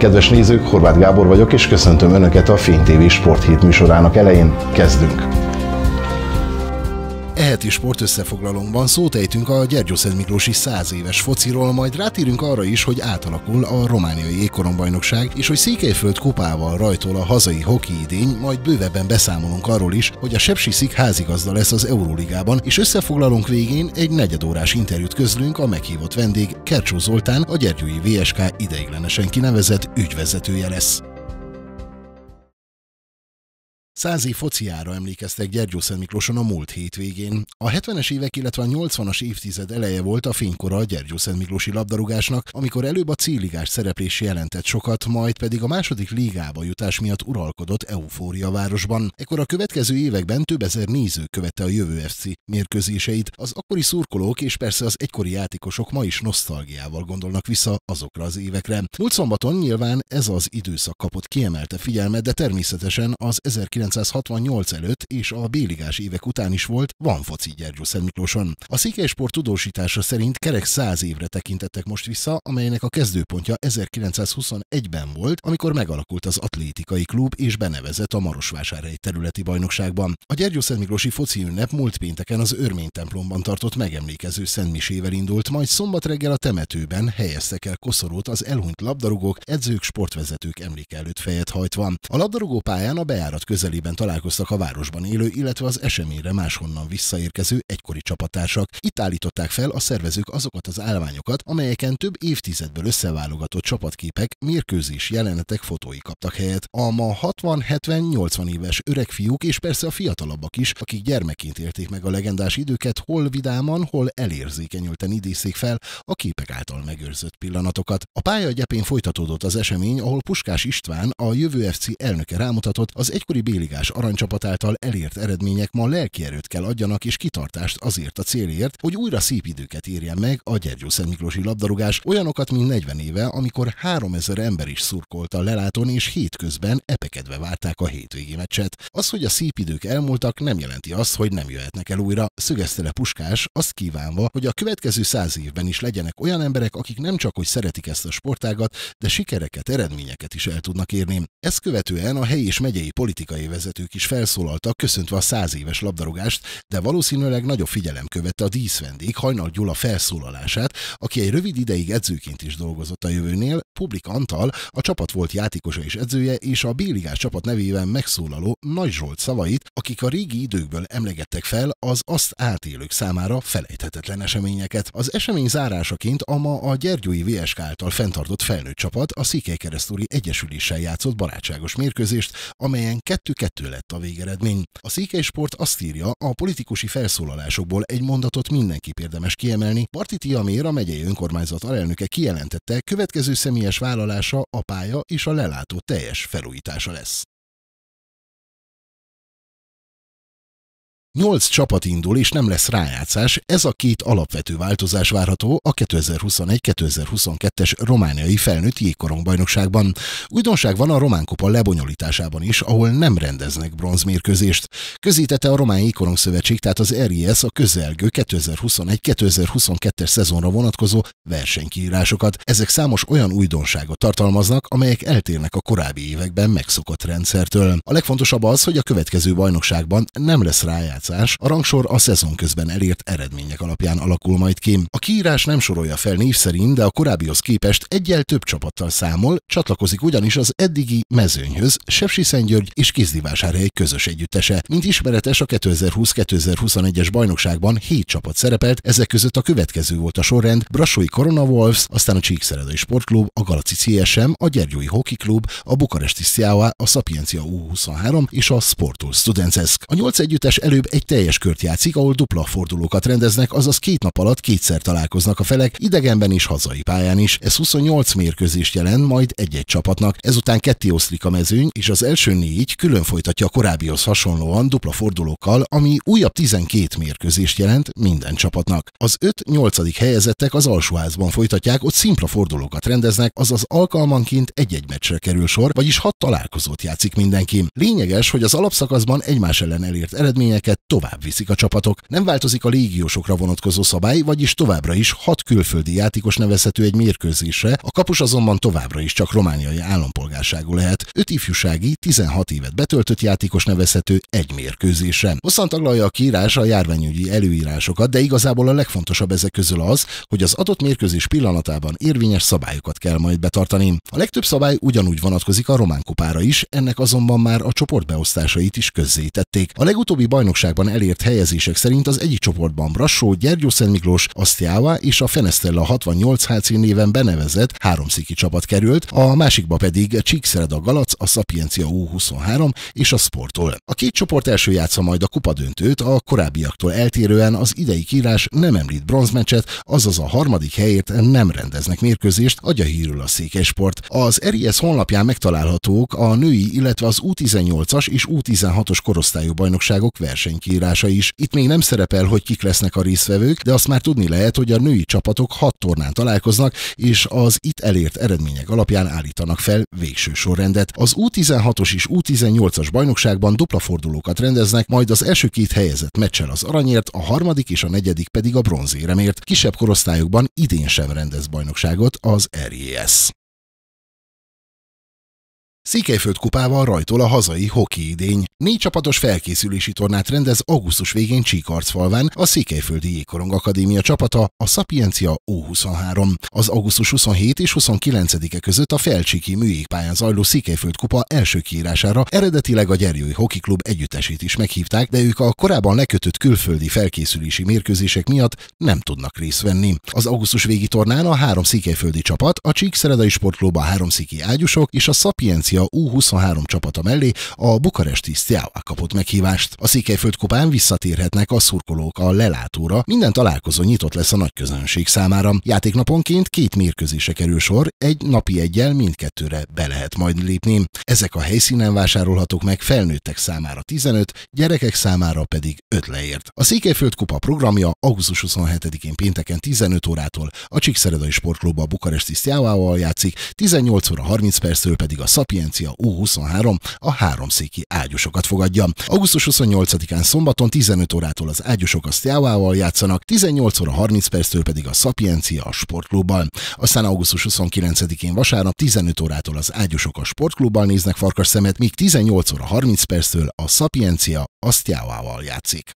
Kedves nézők, Horváth Gábor vagyok, és köszöntöm Önöket a Fény TV Sporthét műsorának elején. Kezdünk! heti sportösszefoglalónkban szót ejtünk a Gyergyószent Miklósi 100 éves fociról, majd rátérünk arra is, hogy átalakul a romániai ékorombajnokság, és hogy Székelyföld kupával rajtol a hazai hoki idény, majd bővebben beszámolunk arról is, hogy a Szik házigazda lesz az Euróligában, és összefoglalunk végén egy negyedórás interjút közlünk a meghívott vendég Kercsó Zoltán, a Gyergyói VSK ideiglenesen kinevezett ügyvezetője lesz év fociára emlékeztek Gyergyó Szent Miklóson a múlt hétvégén. A 70-es évek, illetve a 80-as évtized eleje volt a fénykora a Gyergyó Szent Miklósi labdarúgásnak, amikor előbb a C-ligás szereplés jelentett sokat, majd pedig a második ligába jutás miatt uralkodott Eufória városban. Ekkor a következő években több ezer néző követte a jövő FC mérkőzéseit. Az akkori szurkolók és persze az egykori játékosok ma is nosztalgiával gondolnak vissza azokra az évekre. Múlt szombaton nyilván ez az időszak kapott kiemelte figyelmet, de természetesen az 19 1968 előtt és a béligás évek után is volt, van foci Szent Miklóson. A székelysport tudósítása szerint kerek 100 évre tekintettek most vissza, amelynek a kezdőpontja 1921-ben volt, amikor megalakult az atlétikai klub és benevezett a Marosvásárhely területi bajnokságban. A Szent Miklósi foci ünnep múlt pénteken az Örmény templomban tartott megemlékező szentmisével indult, majd szombat reggel a temetőben helyeztek el koszorút az elhunyt labdarúgók, edzők, sportvezetők emléke előtt fejet hajtva. A labdarúgó pályán a bejárat közeli közelében találkoztak a városban élő, illetve az eseményre máshonnan visszaérkező egykori csapatársak. Itt állították fel a szervezők azokat az állványokat, amelyeken több évtizedből összeválogatott csapatképek, mérkőzés jelenetek fotói kaptak helyet. A ma 60-70-80 éves öreg fiúk és persze a fiatalabbak is, akik gyermekként érték meg a legendás időket, hol vidáman, hol elérzékenyülten idézték fel a képek által megőrzött pillanatokat. A pálya gyepén folytatódott az esemény, ahol Puskás István, a Jövő FC elnöke rámutatott az egykori Béli ligás aranycsapat által elért eredmények ma erőt kell adjanak és kitartást azért a célért, hogy újra szép időket érjen meg a Szent Miklósi labdarúgás, olyanokat, mint 40 éve, amikor 3000 ember is szurkolta a leláton és hétközben epekedve várták a hétvégi meccset. Az, hogy a szép idők elmúltak, nem jelenti azt, hogy nem jöhetnek el újra. Szögezte le Puskás, azt kívánva, hogy a következő száz évben is legyenek olyan emberek, akik nem csak hogy szeretik ezt a sportágat, de sikereket, eredményeket is el tudnak érni. Ezt követően a helyi és megyei politikai vezetők klubvezetők is felszólaltak, köszöntve a száz éves labdarúgást, de valószínűleg nagyobb figyelem követte a díszvendég Hajnal Gyula felszólalását, aki egy rövid ideig edzőként is dolgozott a jövőnél, Publik Antal, a csapat volt játékosa és edzője, és a Béligás csapat nevében megszólaló Nagy Zsolt szavait, akik a régi időkből emlegettek fel az azt átélők számára felejthetetlen eseményeket. Az esemény zárásaként a ma a Gyergyói VSK által fenntartott felnőtt csapat a Székelykeresztúri Egyesüléssel játszott barátságos mérkőzést, amelyen kettő lett a végeredmény. A Sport azt írja, a politikusi felszólalásokból egy mondatot mindenki érdemes kiemelni. Parti Tiamér, a megyei önkormányzat alelnöke kijelentette, következő személyes vállalása a pálya és a lelátó teljes felújítása lesz. Nyolc csapat indul, és nem lesz rájátszás, ez a két alapvető változás várható a 2021-2022-es romániai felnőtt jégkorongbajnokságban. Újdonság van a román kupa lebonyolításában is, ahol nem rendeznek bronzmérkőzést. Közítette a Román Jégkorongszövetség, tehát az RIS a közelgő 2021-2022-es szezonra vonatkozó versenykiírásokat. Ezek számos olyan újdonságot tartalmaznak, amelyek eltérnek a korábbi években megszokott rendszertől. A legfontosabb az, hogy a következő bajnokságban nem lesz rájátszás rájátszás. A rangsor a szezon közben elért eredmények alapján alakul majd ki. A kiírás nem sorolja fel név szerint, de a korábbihoz képest egyel több csapattal számol, csatlakozik ugyanis az eddigi mezőnyhöz Szentgyörgy és Kizdivásárhely közös együttese. Mint ismeretes, a 2020-2021-es bajnokságban 7 csapat szerepelt, ezek között a következő volt a sorrend, Brassói Korona Wolves, aztán a Csíkszeredai Sportklub, a Galaci CSM, a Gyergyói Hockey Klub, a Bukaresti Sziáva, a Sapiencia U23 és a Sportul Studenceszk. A nyolc együttes előbb egy teljes kört játszik, ahol dupla fordulókat rendeznek, azaz két nap alatt kétszer találkoznak a felek, idegenben és hazai pályán is. Ez 28 mérkőzést jelent majd egy-egy csapatnak, ezután ketté oszlik a mezőny, és az első négy külön folytatja a korábbihoz hasonlóan dupla fordulókkal, ami újabb 12 mérkőzést jelent minden csapatnak. Az 5-8. helyezettek az alsóházban folytatják, ott szimpla fordulókat rendeznek, azaz alkalmanként egy-egy meccsre kerül sor, vagyis hat találkozót játszik mindenki. Lényeges, hogy az alapszakaszban egymás ellen elért eredményeket tovább viszik a csapatok. Nem változik a légiósokra vonatkozó szabály, vagyis továbbra is hat külföldi játékos nevezhető egy mérkőzésre, a kapus azonban továbbra is csak romániai állampolgárságú lehet. Öt ifjúsági, 16 évet betöltött játékos nevezhető egy mérkőzésre. Hosszan taglalja a kiírás a járványügyi előírásokat, de igazából a legfontosabb ezek közül az, hogy az adott mérkőzés pillanatában érvényes szabályokat kell majd betartani. A legtöbb szabály ugyanúgy vonatkozik a román kupára is, ennek azonban már a csoportbeosztásait is közzétették. A legutóbbi bajnokság bajnokságban elért helyezések szerint az egyik csoportban Brassó, Gyergyó Szent Miklós, Asztiáva és a Fenesztella 68 HC néven benevezett háromsziki csapat került, a másikba pedig Csíkszereda Galac, a Sapiencia U23 és a Sportol. A két csoport első játsza majd a kupadöntőt, a korábbiaktól eltérően az idei kírás nem említ bronzmecset, azaz a harmadik helyért nem rendeznek mérkőzést, adja hírül a székelysport. Az RIS honlapján megtalálhatók a női, illetve az U18-as és U16-os korosztályú bajnokságok verseny kiírása is. Itt még nem szerepel, hogy kik lesznek a résztvevők, de azt már tudni lehet, hogy a női csapatok hat tornán találkoznak, és az itt elért eredmények alapján állítanak fel végső sorrendet. Az U16-os és U18-as bajnokságban dupla fordulókat rendeznek, majd az első két helyezett meccsel az aranyért, a harmadik és a negyedik pedig a bronzéremért. Kisebb korosztályokban idén sem rendez bajnokságot az RIS. Székelyföld kupával rajtol a hazai hoki idény. Négy csapatos felkészülési tornát rendez augusztus végén Csíkarcfalván a Székelyföldi Jégkorong Akadémia csapata, a Sapiencia U23. Az augusztus 27 és 29-e között a Felcsiki műjégpályán zajló Székelyföld kupa első kiírására eredetileg a Gyergyói Hoki Klub együttesét is meghívták, de ők a korábban lekötött külföldi felkészülési mérkőzések miatt nem tudnak részt venni. Az augusztus végi tornán a három székelyföldi csapat, a Csíkszeredai Sportklub, a Háromszéki Ágyusok és a Sapiencia francia U23 csapata mellé a bukaresti Steaua kapott meghívást. A Székelyföld kupán visszatérhetnek a szurkolók a lelátóra, minden találkozó nyitott lesz a nagy közönség számára. Játéknaponként két mérkőzése kerül sor, egy napi egyel mindkettőre be lehet majd lépni. Ezek a helyszínen vásárolhatók meg felnőttek számára 15, gyerekek számára pedig 5 leért. A Székelyföld kupa programja augusztus 27-én pénteken 15 órától a Csíkszeredai Sportklubba a Bukaresti Steaua-val játszik, 18 óra 30 perctől pedig a Szapien konferencia U23 a háromszéki ágyusokat fogadja. Augusztus 28-án szombaton 15 órától az ágyusok a Sztiávával játszanak, 18 óra 30 perctől pedig a Szapiencia a sportklubban. Aztán augusztus 29-én vasárnap 15 órától az ágyusok a sportklubban néznek farkas szemet, míg 18 óra 30 perctől a Szapiencia a Sztiávával játszik.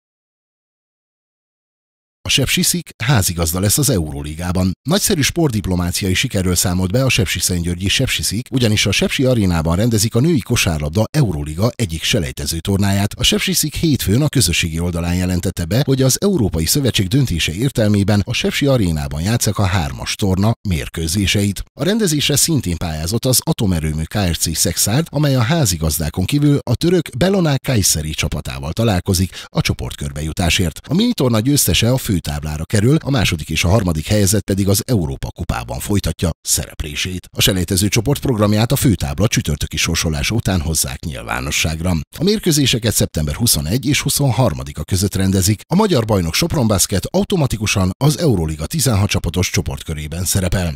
A Sepsiszik házigazda lesz az Euróligában. Nagyszerű sportdiplomáciai sikerről számolt be a Sepsi Szentgyörgyi Sepsiszik, ugyanis a Sepsi arénában rendezik a női kosárlabda Euróliga egyik selejtező tornáját. A Sepsiszik hétfőn a közösségi oldalán jelentette be, hogy az Európai Szövetség döntése értelmében a Sepsi arénában játszak a hármas torna mérkőzéseit. A rendezésre szintén pályázott az Atomerőmű KRC Szexárd, amely a házigazdákon kívül a török Belonák Kaiseri csapatával találkozik a csoportkörbejutásért. A A torna győztese a fő főtáblára kerül, a második és a harmadik helyezett pedig az Európa kupában folytatja szereplését. A selejtező csoport programját a főtábla csütörtöki sorsolás után hozzák nyilvánosságra. A mérkőzéseket szeptember 21 és 23-a között rendezik. A magyar bajnok Sopron Basket automatikusan az Euróliga 16 csapatos csoportkörében szerepel.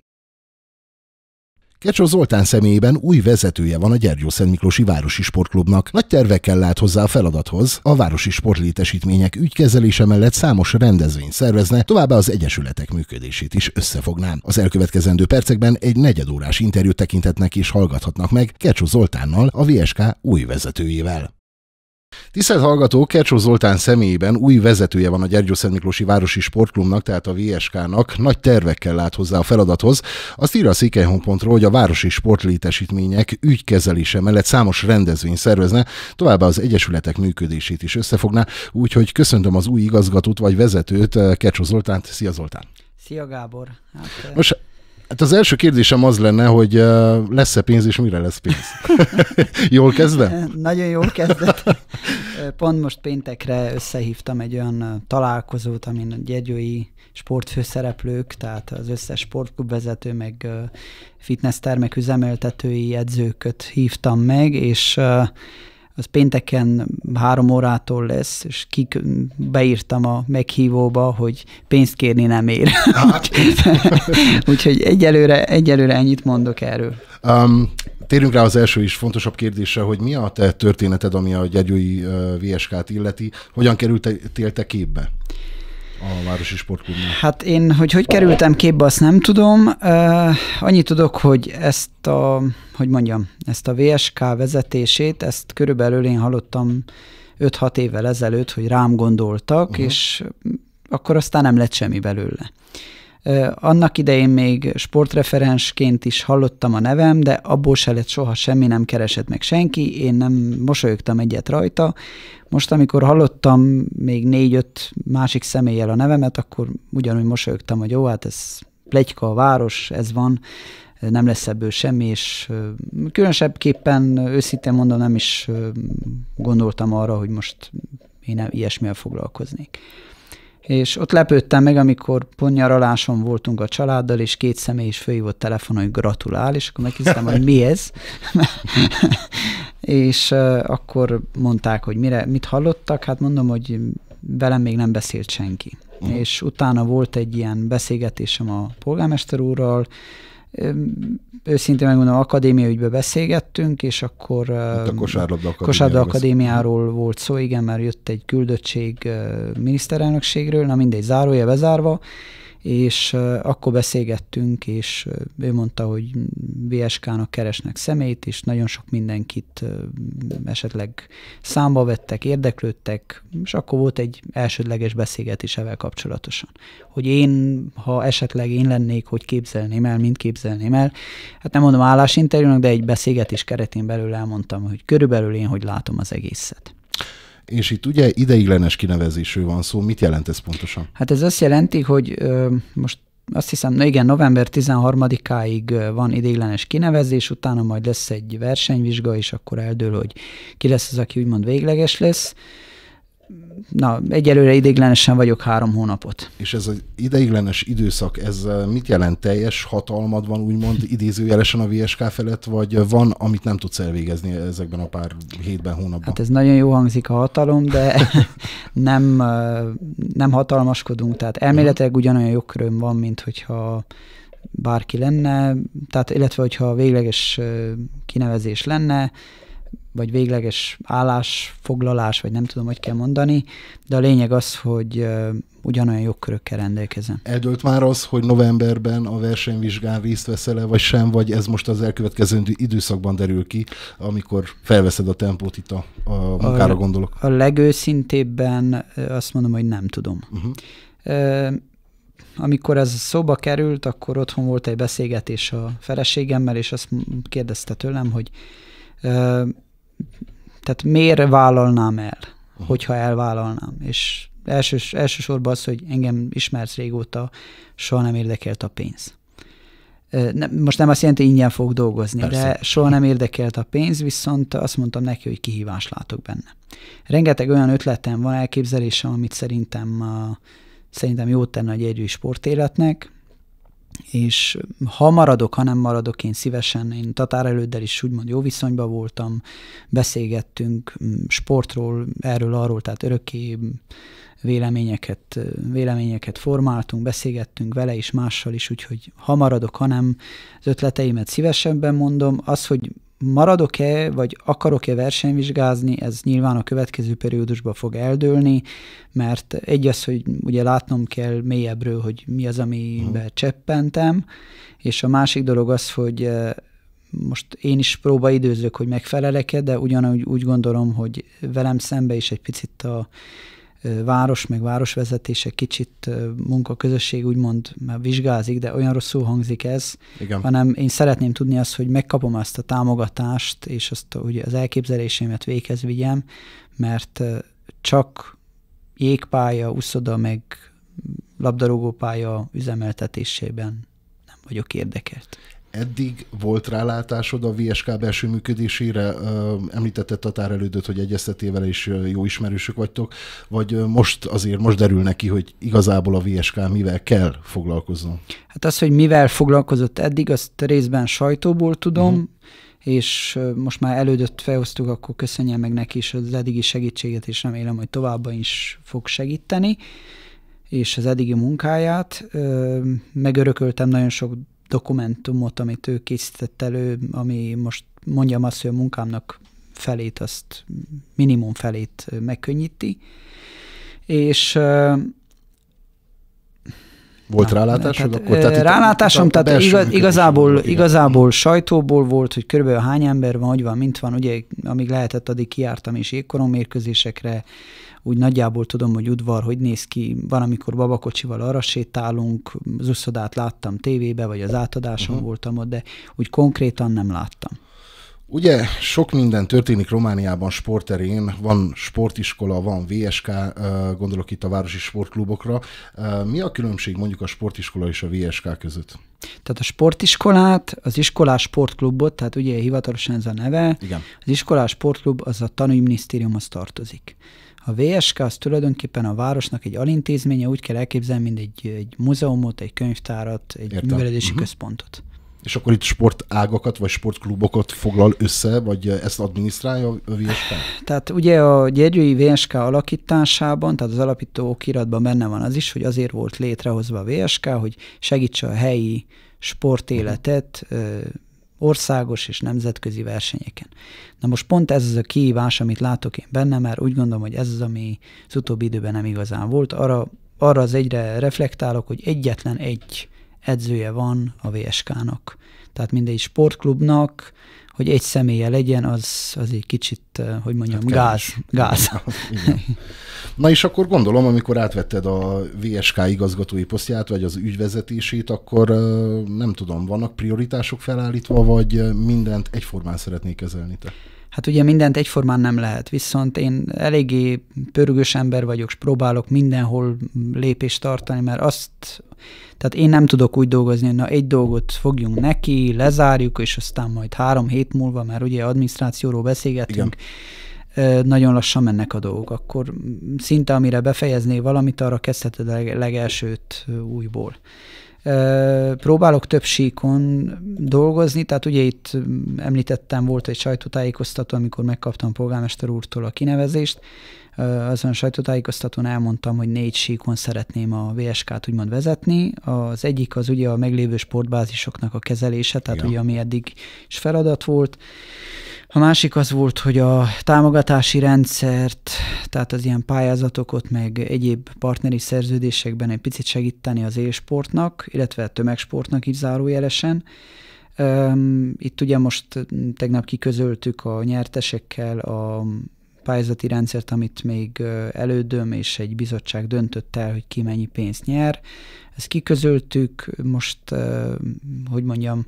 Kecsó Zoltán személyében új vezetője van a Gyergyó Szent Miklósi Városi Sportklubnak. Nagy tervekkel lát hozzá a feladathoz, a városi sportlétesítmények ügykezelése mellett számos rendezvényt szervezne, továbbá az egyesületek működését is összefognám. Az elkövetkezendő percekben egy negyedórás interjút tekintetnek és hallgathatnak meg Kecsó Zoltánnal, a VSK új vezetőjével. Tisztelt hallgató, Kercsó Zoltán személyében új vezetője van a Szent Miklósi Városi Sportklubnak, tehát a VSK-nak. Nagy tervekkel lát hozzá a feladathoz. Azt írja a székelyhon.ról, hogy a városi sportlétesítmények ügykezelése mellett számos rendezvény szervezne, továbbá az egyesületek működését is összefogná. Úgyhogy köszöntöm az új igazgatót vagy vezetőt, Kercsó Zoltánt. Szia Zoltán! Szia Gábor! Hát, Most Hát az első kérdésem az lenne, hogy lesz-e pénz, és mire lesz pénz? jól kezdve. Nagyon jól kezdett. Pont most péntekre összehívtam egy olyan találkozót, amin a gyegyői sportfőszereplők, tehát az összes sportklubvezető, meg fitness termek üzemeltetői edzőköt hívtam meg, és az pénteken három órától lesz, és kik, beírtam a meghívóba, hogy pénzt kérni nem ér. Hát. Úgyhogy egyelőre, egyelőre ennyit mondok erről. Um, térjünk rá az első is fontosabb kérdésre, hogy mi a te történeted, ami a gyergyői VSK-t illeti, hogyan kerültél te képbe? a Városi Sportklubnál? Hát én, hogy hogy kerültem képbe, azt nem tudom. annyit tudok, hogy ezt a, hogy mondjam, ezt a VSK vezetését, ezt körülbelül én hallottam 5-6 évvel ezelőtt, hogy rám gondoltak, uh-huh. és akkor aztán nem lett semmi belőle. Annak idején még sportreferensként is hallottam a nevem, de abból se lett soha semmi, nem keresett meg senki, én nem mosolyogtam egyet rajta. Most, amikor hallottam még négy-öt másik személlyel a nevemet, akkor ugyanúgy mosolyogtam, hogy jó, hát ez plegyka a város, ez van, nem lesz ebből semmi, és különösebbképpen őszintén mondom, nem is gondoltam arra, hogy most én ilyesmivel foglalkoznék. És ott lepődtem meg, amikor ponnyaraláson voltunk a családdal, és két személy is fölhívott telefonon, hogy gratulál, és akkor megkérdeztem, hogy mi ez. és uh, akkor mondták, hogy mire, mit hallottak, hát mondom, hogy velem még nem beszélt senki. Uh-huh. És utána volt egy ilyen beszélgetésem a polgármester úrral, őszintén megmondom, akadémia ügybe beszélgettünk, és akkor hát a kosárlabda, kosárlabda akadémiáról volt szó, igen, mert jött egy küldöttség miniszterelnökségről, na mindegy, zárója bezárva, és akkor beszélgettünk, és ő mondta, hogy VSK-nak keresnek szemét, és nagyon sok mindenkit esetleg számba vettek, érdeklődtek, és akkor volt egy elsődleges beszélgetés evel kapcsolatosan. Hogy én, ha esetleg én lennék, hogy képzelném el, mint képzelném el, hát nem mondom állásinterjúnak, de egy beszélgetés keretén belül elmondtam, hogy körülbelül én hogy látom az egészet és itt ugye ideiglenes kinevezésről van szó. Mit jelent ez pontosan? Hát ez azt jelenti, hogy ö, most azt hiszem, na igen, november 13-áig van ideiglenes kinevezés, utána majd lesz egy versenyvizsga, és akkor eldől, hogy ki lesz az, aki úgymond végleges lesz na, egyelőre ideiglenesen vagyok három hónapot. És ez az ideiglenes időszak, ez eh, mit jelent? Teljes hatalmad van úgymond idézőjelesen a VSK felett, vagy van, amit nem tudsz elvégezni ezekben a pár hétben, hónapban? Hát ez nagyon jó hangzik a hatalom, de nem, eh, nem hatalmaskodunk, tehát elméletileg ugyanolyan jogköröm van, mint hogyha bárki lenne, tehát illetve hogyha végleges eh, kinevezés lenne, vagy végleges állásfoglalás, vagy nem tudom, hogy kell mondani, de a lényeg az, hogy ugyanolyan jogkörökkel rendelkezem. Eldőlt már az, hogy novemberben a versenyvizsgán részt veszel-e, vagy sem, vagy ez most az elkövetkező időszakban derül ki, amikor felveszed a tempót itt a, a munkára a, gondolok? A legőszintébben azt mondom, hogy nem tudom. Uh-huh. E- amikor ez szóba került, akkor otthon volt egy beszélgetés a feleségemmel, és azt kérdezte tőlem, hogy tehát miért vállalnám el, hogyha elvállalnám. És elsős, elsősorban az, hogy engem ismersz régóta, soha nem érdekelt a pénz. Nem, most nem azt jelenti, hogy ingyen fog dolgozni, Persze. de soha nem érdekelt a pénz, viszont azt mondtam neki, hogy kihívást látok benne. Rengeteg olyan ötletem van, elképzelésem, amit szerintem, szerintem jót tenne a gyergyű sportéletnek, és ha maradok, ha nem maradok, én szívesen, én Tatár előddel is úgymond jó viszonyban voltam, beszélgettünk mm, sportról, erről, arról, tehát örökké véleményeket, véleményeket formáltunk, beszélgettünk vele is, mással is, úgyhogy ha maradok, ha nem, az ötleteimet szívesebben mondom. Az, hogy maradok-e, vagy akarok-e versenyvizsgázni, ez nyilván a következő periódusban fog eldőlni, mert egy az, hogy ugye látnom kell mélyebbről, hogy mi az, amiben huh cseppentem, és a másik dolog az, hogy eh, most én is próbaidőzök, hogy megfelelek-e, de ugyanúgy úgy gondolom, hogy velem szembe is egy picit a város, meg városvezetése kicsit munkaközösség úgymond már vizsgázik, de olyan rosszul hangzik ez, Igen. hanem én szeretném tudni azt, hogy megkapom ezt a támogatást, és azt ugye az elképzelésémet véghez vigyem, mert csak jégpálya, uszoda, meg labdarúgópálya üzemeltetésében nem vagyok érdekelt eddig volt rálátásod a VSK belső működésére? Említetted tatárelődöt, hogy egyeztetével és jó ismerősök vagytok, vagy most azért most derül neki, hogy igazából a VSK mivel kell foglalkozzon? Hát az, hogy mivel foglalkozott eddig, azt részben sajtóból tudom, uh-huh és most már elődött felhoztuk, akkor köszönjem meg neki is az eddigi segítséget, és remélem, hogy továbbban is fog segíteni, és az eddigi munkáját. Megörököltem nagyon sok dokumentumot, amit ő készített elő, ami most mondjam azt, hogy a munkámnak felét, azt minimum felét megkönnyíti. És volt Na, rálátásod? Tehát, akkor, tehát rálátásom, tehát igaz, igazából, van, igazából sajtóból volt, hogy körülbelül hány ember van, hogy van, mint van, ugye amíg lehetett, addig kiártam és jégkorong mérkőzésekre, úgy nagyjából tudom, hogy udvar, hogy néz ki, van, amikor babakocsival arra sétálunk, az uszodát láttam tévébe, vagy az átadáson uh-huh. voltam ott, de úgy konkrétan nem láttam. Ugye sok minden történik Romániában sportterén, van sportiskola, van VSK, gondolok itt a városi sportklubokra. Mi a különbség mondjuk a sportiskola és a VSK között? Tehát a sportiskolát, az iskolás sportklubot, tehát ugye hivatalosan ez a neve, Igen. az iskolás sportklub az a minisztériumhoz tartozik. A VSK az tulajdonképpen a városnak egy alintézménye, úgy kell elképzelni, mint egy, egy múzeumot, egy könyvtárat, egy Értem. művelődési uh-huh. központot. És akkor itt sportágakat vagy sportklubokat foglal össze, vagy ezt adminisztrálja a VSK? Tehát ugye a gyergyői VSK alakításában, tehát az alapító okiratban benne van az is, hogy azért volt létrehozva a VSK, hogy segítse a helyi sportéletet mhm országos és nemzetközi versenyeken. Na most pont ez az a kihívás, amit látok én benne, mert úgy gondolom, hogy ez az, ami az utóbbi időben nem igazán volt. Arra, arra az egyre reflektálok, hogy egyetlen egy edzője van a VSK-nak. Tehát mindegy sportklubnak, hogy egy személye legyen, az, az egy kicsit, eh, hogy mondjam, hát gáz. gáz. Igen. Na és akkor gondolom, amikor átvetted a VSK igazgatói posztját, vagy az ügyvezetését, akkor eh, nem tudom, vannak prioritások felállítva, vagy eh, mindent egyformán szeretnék kezelni te? Hát ugye mindent egyformán nem lehet, viszont én eléggé pörgős ember vagyok, és próbálok mindenhol lépést tartani, mert azt, tehát én nem tudok úgy dolgozni, hogy na egy dolgot fogjunk neki, lezárjuk, és aztán majd három hét múlva, mert ugye adminisztrációról beszélgetünk, Igen. nagyon lassan mennek a dolgok. Akkor szinte amire befejezné valamit, arra kezdheted a legelsőt újból. Próbálok több síkon dolgozni, tehát ugye itt mm, említettem, volt egy sajtótájékoztató, amikor megkaptam polgármester úrtól a kinevezést, azon a sajtótájékoztatón elmondtam, hogy négy síkon szeretném a VSK-t úgymond vezetni. Az egyik az ugye a meglévő sportbázisoknak a kezelése, tehát ja. ugye ami eddig is feladat volt. A másik az volt, hogy a támogatási rendszert, tehát az ilyen pályázatokat, meg egyéb partneri szerződésekben egy picit segíteni az élsportnak, illetve a tömegsportnak is zárójelesen. Itt ugye most tegnap kiközöltük a nyertesekkel a pályázati rendszert, amit még elődöm és egy bizottság döntött el, hogy ki mennyi pénzt nyer. Ezt kiközöltük, most, hogy mondjam,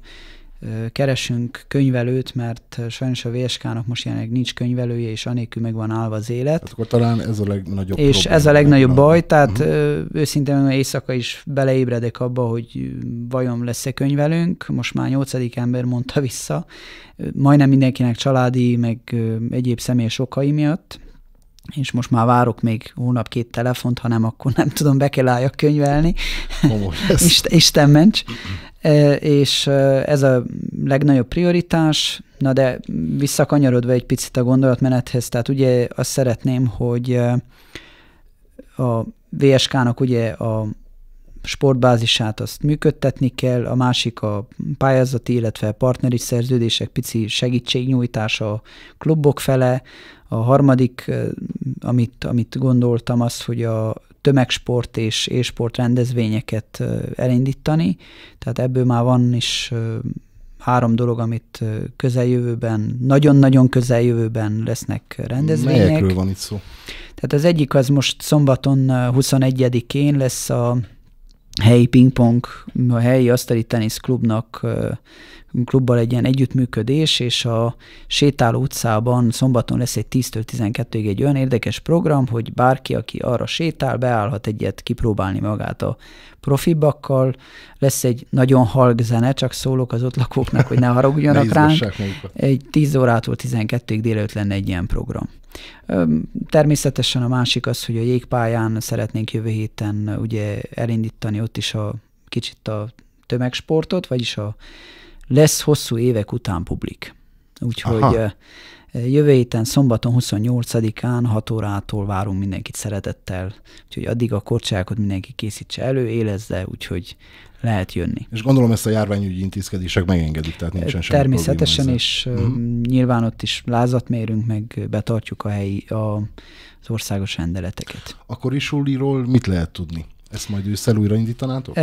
keresünk könyvelőt, mert sajnos a VSK-nak most jelenleg nincs könyvelője, és anélkül meg van állva az élet. Hát akkor talán ez a legnagyobb És ez a legnagyobb baj, tehát uh-huh. őszintén éjszaka is beleébredek abba, hogy vajon lesz-e könyvelőnk. Most már nyolcadik ember mondta vissza, majdnem mindenkinek családi, meg egyéb személyes okai miatt és most már várok még hónap két telefont, hanem akkor nem tudom, be kell álljak könyvelni. Oh, Isten, Isten ments. E, és e, ez a legnagyobb prioritás. Na de visszakanyarodva egy picit a gondolatmenethez, tehát ugye azt szeretném, hogy e, a VSK-nak ugye a sportbázisát azt működtetni kell, a másik a pályázati, illetve partneri szerződések pici segítségnyújtása a klubok fele, a harmadik, amit, amit gondoltam, az, hogy a tömegsport és, e sport rendezvényeket elindítani, tehát ebből már van is három dolog, amit közeljövőben, nagyon-nagyon közeljövőben lesznek rendezvények. Melyekről van itt szó? Tehát az egyik az most szombaton 21-én lesz a helyi pingpong, a helyi asztali teniszklubnak klubbal egy ilyen együttműködés, és a sétáló utcában szombaton lesz egy 10-től 12-ig egy olyan érdekes program, hogy bárki, aki arra sétál, beállhat egyet kipróbálni magát a profibakkal. Lesz egy nagyon halk zene, csak szólok az ott lakóknak, hogy ne haragudjanak ránk. Egy 10 órától 12-ig délelőtt lenne egy ilyen program. Természetesen a másik az, hogy a jégpályán szeretnénk jövő héten ugye elindítani ott is a kicsit a tömegsportot, vagyis a lesz hosszú évek után publik. Úgyhogy Aha. jövő héten szombaton 28-án 6 órától várunk mindenkit szeretettel, úgyhogy addig a korcsákot mindenki készítse elő, élezze, úgyhogy lehet jönni. És gondolom ezt a járványügyi intézkedések megengedik, tehát nincsen semmi Természetesen, és mm. Mm-hmm. nyilván ott is lázat mérünk, meg betartjuk a helyi, a, az országos rendeleteket. A korisuliról mit lehet tudni? Ezt majd ősszel újraindítanátok?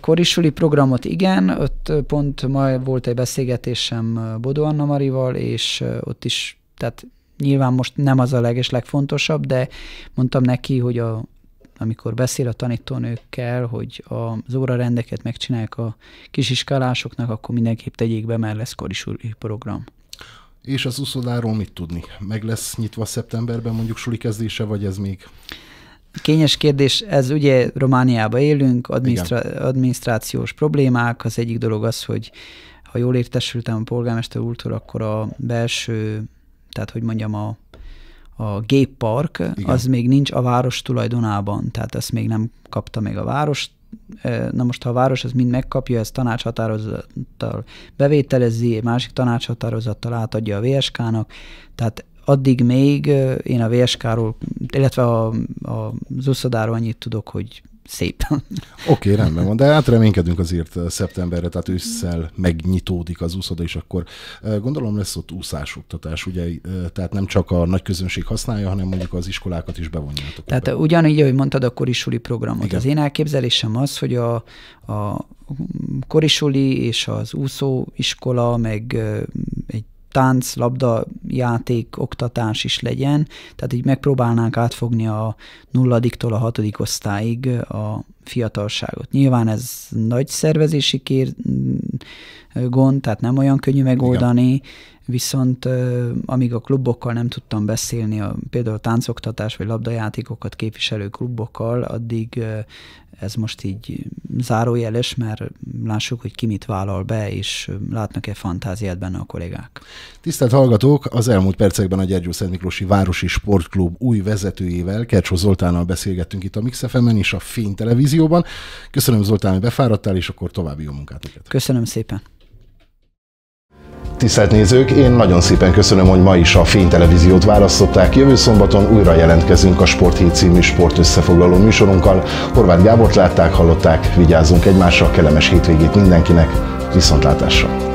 Korisuli programot igen, ott pont ma volt egy beszélgetésem Bodó Anna Marival, és ott is, tehát nyilván most nem az a leges legfontosabb, de mondtam neki, hogy a amikor beszél a tanítónőkkel, hogy az órarendeket megcsinálják a kisiskolásoknak, akkor mindenképp tegyék be, mert lesz korisúri program. És az uszodáról mit tudni? Meg lesz nyitva szeptemberben mondjuk suli kezdése, vagy ez még? Kényes kérdés, ez ugye Romániában élünk, adminisztra- adminisztrációs problémák, az egyik dolog az, hogy ha jól értesültem a polgármester úrtól, akkor a belső, tehát hogy mondjam, a a géppark, Igen. az még nincs a város tulajdonában, tehát ezt még nem kapta még a város. Na most, ha a város az mind megkapja, ez tanácshatározattal bevételezi, másik tanácshatározattal átadja a VSK-nak, tehát addig még én a VSK-ról, illetve a, a, az uszodáról annyit tudok, hogy szép. Oké, okay, rendben van, de hát reménykedünk azért szeptemberre, tehát ősszel megnyitódik az úszoda, és akkor gondolom lesz ott úszásoktatás, ugye, tehát nem csak a nagy közönség használja, hanem mondjuk az iskolákat is bevonjátok. Tehát ebbe. ugyanígy, ahogy mondtad, a korisuli programot. Igen. Az én elképzelésem az, hogy a, a korisuli és az úszóiskola, meg tánc, labda, játék, oktatás is legyen, tehát így megpróbálnánk átfogni a nulladiktól a hatodik osztályig a fiatalságot. Nyilván ez nagy szervezési kér, mm, gond, tehát nem olyan könnyű megoldani, Igen. viszont amíg a klubokkal nem tudtam beszélni, a, például a táncoktatás vagy labdajátékokat képviselő klubokkal, addig ez most így zárójeles, mert lássuk, hogy ki mit vállal be, és látnak-e fantáziát benne a kollégák. Tisztelt hallgatók, az elmúlt percekben a Gyergyó Szent Miklósi Városi Sportklub új vezetőjével, Kercsó Zoltánnal beszélgettünk itt a Mix FM-en és a Fény Televízióban. Köszönöm Zoltán, hogy befáradtál, és akkor további jó munkát neked. Köszönöm szépen. Tisztelt nézők, én nagyon szépen köszönöm, hogy ma is a Fénytelevíziót választották. Jövő szombaton újra jelentkezünk a Sport Hét című sport összefoglaló műsorunkkal. Horváth Gábort látták, hallották, vigyázzunk egymásra, kellemes hétvégét mindenkinek, viszontlátásra!